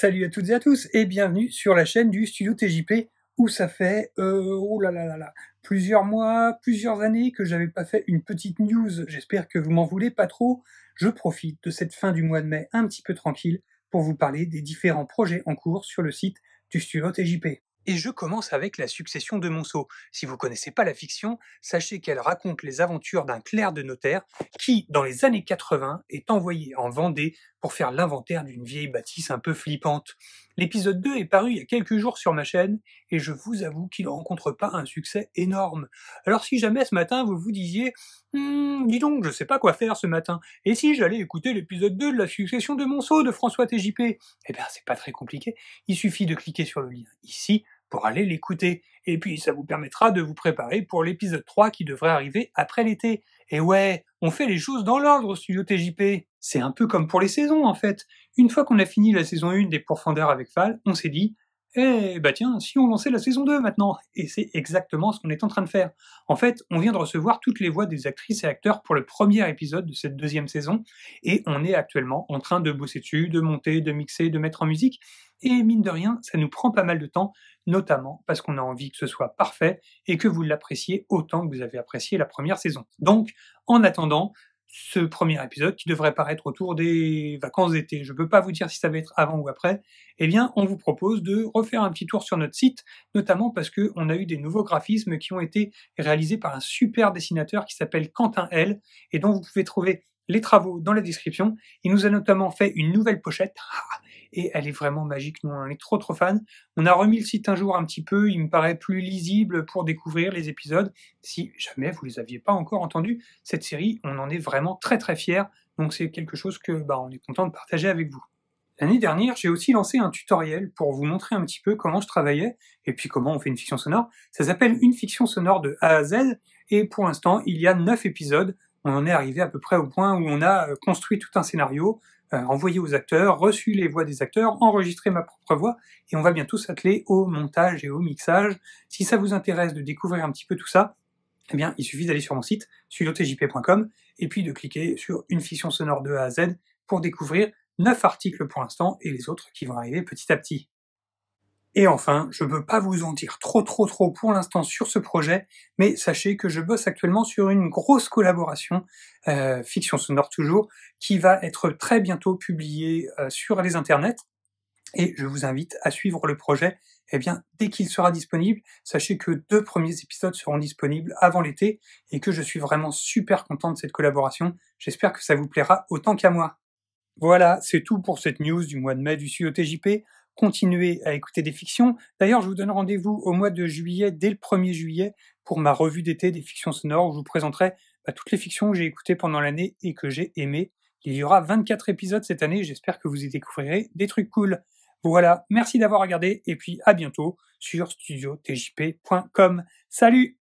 Salut à toutes et à tous et bienvenue sur la chaîne du studio TJP où ça fait euh, oh là là là plusieurs mois, plusieurs années que j'avais pas fait une petite news. J'espère que vous m'en voulez pas trop. Je profite de cette fin du mois de mai un petit peu tranquille pour vous parler des différents projets en cours sur le site du studio TJP. Et je commence avec la succession de Monceau. Si vous connaissez pas la fiction, sachez qu'elle raconte les aventures d'un clerc de notaire qui, dans les années 80, est envoyé en Vendée pour faire l'inventaire d'une vieille bâtisse un peu flippante. L'épisode 2 est paru il y a quelques jours sur ma chaîne, et je vous avoue qu'il ne rencontre pas un succès énorme. Alors si jamais ce matin vous vous disiez Hum, dis donc, je sais pas quoi faire ce matin, et si j'allais écouter l'épisode 2 de la succession de Monceau de François TJP Eh bien c'est pas très compliqué, il suffit de cliquer sur le lien ici pour aller l'écouter. Et puis ça vous permettra de vous préparer pour l'épisode 3 qui devrait arriver après l'été. Et ouais, on fait les choses dans l'ordre, studio TJP. C'est un peu comme pour les saisons en fait. Une fois qu'on a fini la saison 1 des Pourfendeurs avec Val, on s'est dit eh bah tiens, si on lançait la saison 2 maintenant Et c'est exactement ce qu'on est en train de faire. En fait, on vient de recevoir toutes les voix des actrices et acteurs pour le premier épisode de cette deuxième saison, et on est actuellement en train de bosser dessus, de monter, de mixer, de mettre en musique, et mine de rien, ça nous prend pas mal de temps, notamment parce qu'on a envie que ce soit parfait et que vous l'appréciez autant que vous avez apprécié la première saison. Donc, en attendant, ce premier épisode qui devrait paraître autour des vacances d'été. Je ne peux pas vous dire si ça va être avant ou après. Eh bien, on vous propose de refaire un petit tour sur notre site, notamment parce qu'on a eu des nouveaux graphismes qui ont été réalisés par un super dessinateur qui s'appelle Quentin L, et dont vous pouvez trouver les travaux dans la description. Il nous a notamment fait une nouvelle pochette. et elle est vraiment magique. Nous, on est trop trop fan. On a remis le site un jour un petit peu. Il me paraît plus lisible pour découvrir les épisodes. Si jamais vous les aviez pas encore entendus, cette série, on en est vraiment très très fier. Donc c'est quelque chose que bah, on est content de partager avec vous. L'année dernière, j'ai aussi lancé un tutoriel pour vous montrer un petit peu comment je travaillais et puis comment on fait une fiction sonore. Ça s'appelle Une fiction sonore de A à Z et pour l'instant, il y a 9 épisodes. On en est arrivé à peu près au point où on a euh, construit tout un scénario, euh, envoyé aux acteurs, reçu les voix des acteurs, enregistré ma propre voix, et on va bientôt s'atteler au montage et au mixage. Si ça vous intéresse de découvrir un petit peu tout ça, eh bien, il suffit d'aller sur mon site, sudotjp.com, et puis de cliquer sur une fiction sonore de A à Z pour découvrir neuf articles pour l'instant et les autres qui vont arriver petit à petit. Et enfin, je ne peux pas vous en dire trop trop trop pour l'instant sur ce projet, mais sachez que je bosse actuellement sur une grosse collaboration, euh, fiction sonore toujours, qui va être très bientôt publiée euh, sur les internets. Et je vous invite à suivre le projet eh bien, dès qu'il sera disponible, sachez que deux premiers épisodes seront disponibles avant l'été et que je suis vraiment super content de cette collaboration. J'espère que ça vous plaira autant qu'à moi. Voilà, c'est tout pour cette news du mois de mai du SUOTJP continuer à écouter des fictions. D'ailleurs, je vous donne rendez-vous au mois de juillet, dès le 1er juillet, pour ma revue d'été des fictions sonores, où je vous présenterai bah, toutes les fictions que j'ai écoutées pendant l'année et que j'ai aimées. Il y aura 24 épisodes cette année, j'espère que vous y découvrirez des trucs cool. Voilà, merci d'avoir regardé et puis à bientôt sur studiotjp.com. Salut